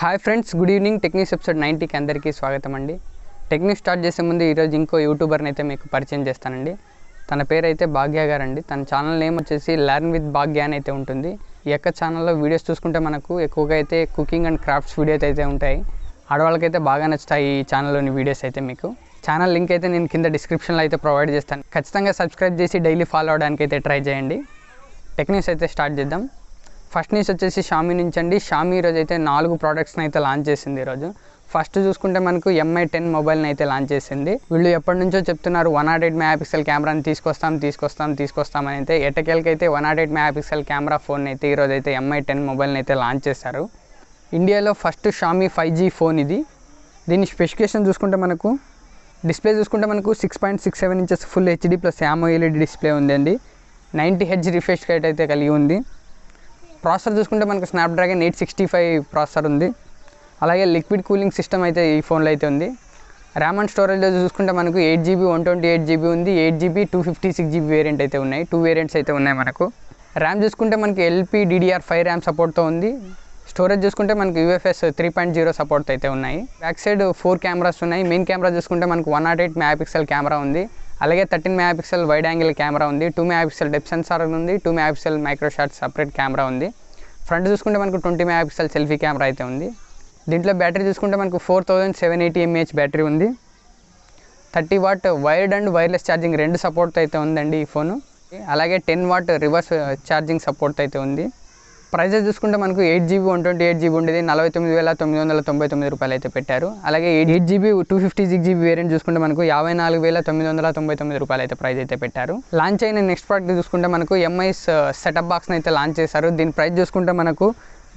hi friends good evening techniques episode నైంటీకి అందరికీ స్వాగతం అండి టెక్నిక్ స్టార్ట్ చేసే ముందు ఈరోజు ఇంకో యూట్యూబర్ని అయితే మీకు పరిచయం చేస్తానండి తన పేరు అయితే భాగ్య గారు అండి తన ఛానల్ నేమ్ వచ్చేసి లెర్న్ విత్ భాగ్య అని అయితే ఉంటుంది ఈ యొక్క ఛానల్లో వీడియోస్ చూసుకుంటే మనకు ఎక్కువగా అయితే కుకింగ్ అండ్ క్రాఫ్ట్స్ వీడియోస్ అయితే ఉంటాయి ఆడవాళ్ళకైతే బాగా నచ్చుతాయి ఈ ఛానల్లోని వీడియోస్ అయితే మీకు ఛానల్ లింక్ అయితే నేను కింద డిస్క్రిప్షన్లో అయితే ప్రొవైడ్ చేస్తాను ఖచ్చితంగా సబ్స్క్రైబ్ చేసి డైలీ ఫాలో అవడానికి అయితే ట్రై చేయండి టెక్నిక్స్ అయితే స్టార్ట్ చేద్దాం ఫస్ట్ నుంచి వచ్చేసి షామీ నుంచి అండి షామీ ఈరోజు అయితే నాలుగు ప్రోడక్ట్స్ని అయితే లాంచ్ చేసింది ఈరోజు ఫస్ట్ చూసుకుంటే మనకు ఎంఐ టెన్ మొబైల్ని అయితే లాంచ్ చేసింది వీళ్ళు ఎప్పటి నుంచో చెప్తున్నారు వన్ నాట్ ఎయిట్ మెగాపిక్సెల్ కెమెరాని తీసుకొస్తాం తీసుకొస్తాం తీసుకొస్తామని అయితే ఎటకెళ్ళకి అయితే one nought eight megapixel camera phone అయితే ఈరోజు అయితే ఎంఐ టెన్ మొబైల్ని అయితే లాంచ్ చేశారు ఇండియాలో first Xiaomi five G phone ఇది దీని స్పెసిఫికేషన్ చూసుకుంటే మనకు డిస్ప్లే చూసుకుంటే మనకు six point six seven inches full HD plus AMOLED display ఉందండి నైంటీ హెచ్ రిఫ్రెష్ రేట్ అయితే కలిగి ఉంది ప్రాసెసర్ చూసుకుంటే మనకు Snapdragon eight sixty five processor ఉంది అలాగే లిక్విడ్ కూలింగ్ సిస్టమ్ అయితే ఈ ఫోన్లో అయితే ఉంది ర్యామ్ అండ్ స్టోరేజ్ చూసుకుంటే మనకు eight GB one twenty eight GB ఉంది eight GB two fifty six GB variant అయితే ఉన్నాయి టూ వేరియంట్స్ అయితే ఉన్నాయి మనకు ర్యామ్ చూసుకుంటే మనకి ఎల్పీ డిడిఆర్ ఫైవ్ ర్యామ్ సపోర్ట్తో ఉంది స్టోరేజ్ చూసుకుంటే మనకు UFS three point zero support అయితే ఉన్నాయి బ్యాక్ సైడ్ ఫోర్ కెమెరాస్ ఉన్నాయి మెయిన్ కెమెరా చూసుకుంటే మనకు one nought eight mega pixel camera ఉంది అలాగే thirteen pixel wide angle camera ఉంది టూ పిక్సెల్ డెప్ సెన్సార్ ఉంది two pixel micro shot separate camera ఉంది ఫ్రంట్ చూసుకుంటే మనకు ట్వంటీ పిక్సెల్ సెల్ఫీ కెమెరా అయితే ఉంది దీంట్లో బ్యాటరీ చూసుకుంటే మనకు four thousand seven eighty mAh battery ఉంది thirty watt wired and wireless charging రెండు సపోర్ట్ అయితే ఉందండి ఈ ఫోను అలాగే ten watt reverse charging support అయితే ఉంది ప్రైజెస్ చూసుకుంటే మనకు eight GB one twenty eight GB ఉండేది నలభై తొమ్మిది వేల తొమ్మిది వందల తొంభై తొమ్మిది రూపాయలు అయితే పెట్టారు అలాగే eight GB two fifty six GB variant చూసుకుంటే మనకు యాభై నాలుగు వేల తొమ్మిది వందల తొంభై తొమ్మిది రూపాయలు అయితే ప్రైస్ అయితే పెట్టారు లాంచ్ అయిన నెక్స్ట్ ప్రోడక్ట్ చూసుకుంటే మనకు ఎంఐ సెటప్ బాక్స్ని అయితే లాంచ్ చేశారు దీని ప్రైస్ చూసుకుంటే మనకు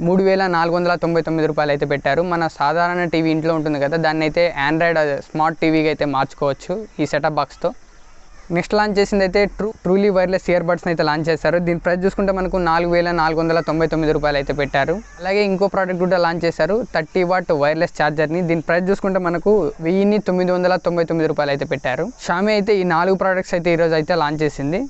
మూడు వేల నాలుగు వందల తొంభై తొమ్మిది రూపాయలు అయితే పెట్టారు మన సాధారణ టీవీ ఇంట్లో ఉంటుంది కదా దాన్ని అయితే ఆండ్రాయిడ్ స్మార్ట్ uh, టీవీగా అయితే మార్చుకోవచ్చు ఈ సెటప్ బాక్స్తో నెక్స్ట్ లాంచ్ చేసింది అయితే ట్రూ ట్రూలీ వైర్లెస్ ఇయర్ బడ్స్ని అయితే లాంచ్ చేశారు దీని ప్రైస్ చూసుకుంటే మనకు నాలుగు వేల నాలుగు వందల తొంభై తొమ్మిది రూపాయలు అయితే పెట్టారు అలాగే ఇంకో ప్రోడక్ట్ కూడా లాంచ్ చేశారు థర్టీ వాట్ వైర్లెస్ ఛార్జర్ని దీని ప్రైస్ చూసుకుంటే మనకు వెయ్యిన్ని తొమ్మిది వందల తొంభై తొమ్మిది రూపాయలు అయితే పెట్టారు షామీ అయితే ఈ నాలుగు ప్రోడక్ట్స్ అయితే ఈరోజు అయితే లాంచ్ చేసింది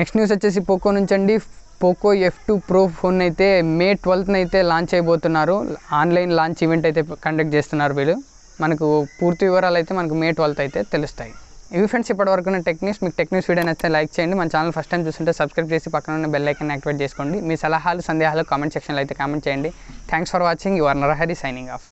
నెక్స్ట్ న్యూస్ వచ్చేసి పోకో నుంచి అండి Poco F two pro phone అయితే మే ట్వెల్త్న అయితే లాంచ్ అయిపోతున్నారు ఆన్లైన్ లాంచ్ ఈవెంట్ అయితే కండక్ట్ చేస్తున్నారు వీళ్ళు మనకు పూర్తి వివరాలు అయితే మనకు మే ట్వెల్త్ అయితే తెలుస్తాయి ఇవి ఫ్రెండ్స్ ఇప్పటివరకు ఉన్న టెక్నిక్స్ మీకు టెక్నిక్స్ వీడియో నచ్చితే లైక్ చేయండి మన ఛానల్ ఫస్ట్ టైం చూస్తుంటే సబ్స్క్రైబ్ చేసి పక్కన ఉన్న బెల్ ఐకన్ యాక్టివేట్ చేసుకోండి మీ సలహాలు సందేహాలు కామెంట్ సెక్షన్లో అయితే కామెంట్ చేయండి thanks for watching your Narahari signing of